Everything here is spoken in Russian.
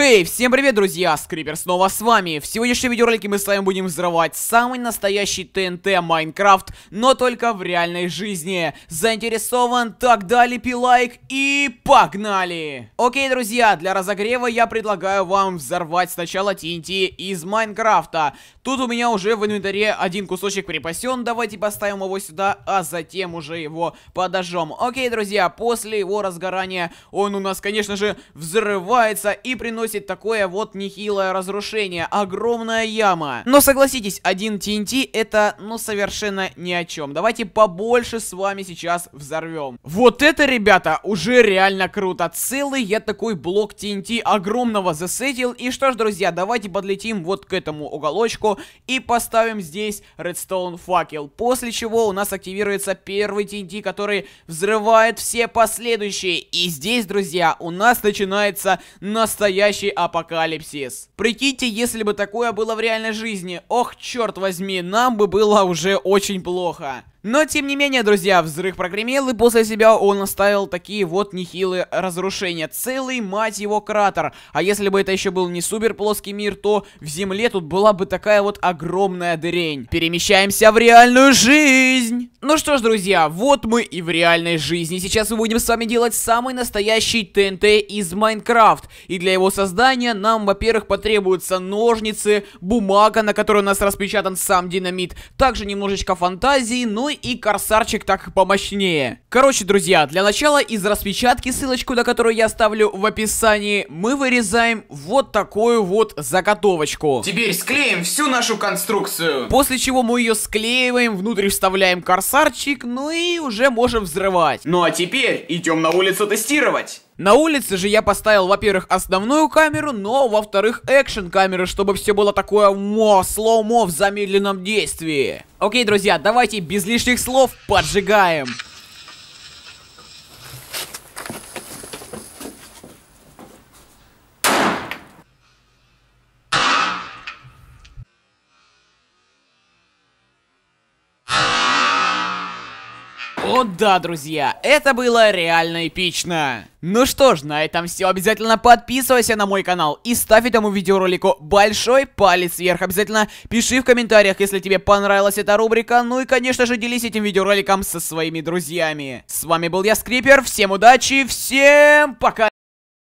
Эй, всем привет, друзья! Скрипер снова с вами. В сегодняшнем видеоролике мы с вами будем взрывать самый настоящий ТНТ Майнкрафт, но только в реальной жизни. Заинтересован? Тогда лепи лайк и погнали! Окей, друзья, для разогрева я предлагаю вам взорвать сначала ТНТ из Майнкрафта. Тут у меня уже в инвентаре один кусочек припасен, давайте поставим его сюда, а затем уже его подожжем. Окей, друзья, после его разгорания он у нас, конечно же, взрывается и приносит наносит такое вот нехилое разрушение. Огромная яма. Но согласитесь, один ТНТ это, ну, совершенно ни о чем. Давайте побольше с вами сейчас взорвем. Вот это, ребята, уже реально круто. Целый я такой блок ТНТ огромного засетил. И что ж, друзья, давайте подлетим вот к этому уголочку и поставим здесь редстоун факел. После чего у нас активируется первый ТНТ, который взрывает все последующие. И здесь, друзья, у нас начинается настоящий настоящий апокалипсис. Прикиньте, если бы такое было в реальной жизни. Ох, черт возьми, нам бы было уже очень плохо. Но, тем не менее, друзья, взрыв прогремел, и после себя он оставил такие вот нехилые разрушения. Целый, мать его, кратер. А если бы это еще был не супер плоский мир, то в земле тут была бы такая вот огромная дырень. Перемещаемся в реальную жизнь. Ну что ж, друзья, вот мы и в реальной жизни. Сейчас мы будем с вами делать самый настоящий ТНТ из Майнкрафт. И для его создания нам, во-первых, потребуются ножницы, бумага, на которой у нас распечатан сам динамит, также немножечко фантазии, ну и корсарчик так помощнее. Короче, друзья, для начала из распечатки, ссылочку на которую я оставлю в описании, мы вырезаем вот такую вот заготовочку. Теперь склеим всю нашу конструкцию. После чего мы ее склеиваем, внутрь вставляем корсарчик, ну и уже можем взрывать. Ну а теперь идем на улицу тестировать. На улице же я поставил, во-первых, основную камеру, но, во-вторых, экшен-камеры, чтобы все было такое мо, слоумо в замедленном действии. Окей, друзья, давайте без лишних слов поджигаем. О да, друзья, это было реально эпично. Ну что ж, на этом все. Обязательно подписывайся на мой канал и ставь этому видеоролику большой палец вверх. Обязательно пиши в комментариях, если тебе понравилась эта рубрика. Ну и, конечно же, делись этим видеороликом со своими друзьями. С вами был я, Скрипер. Всем удачи, всем пока!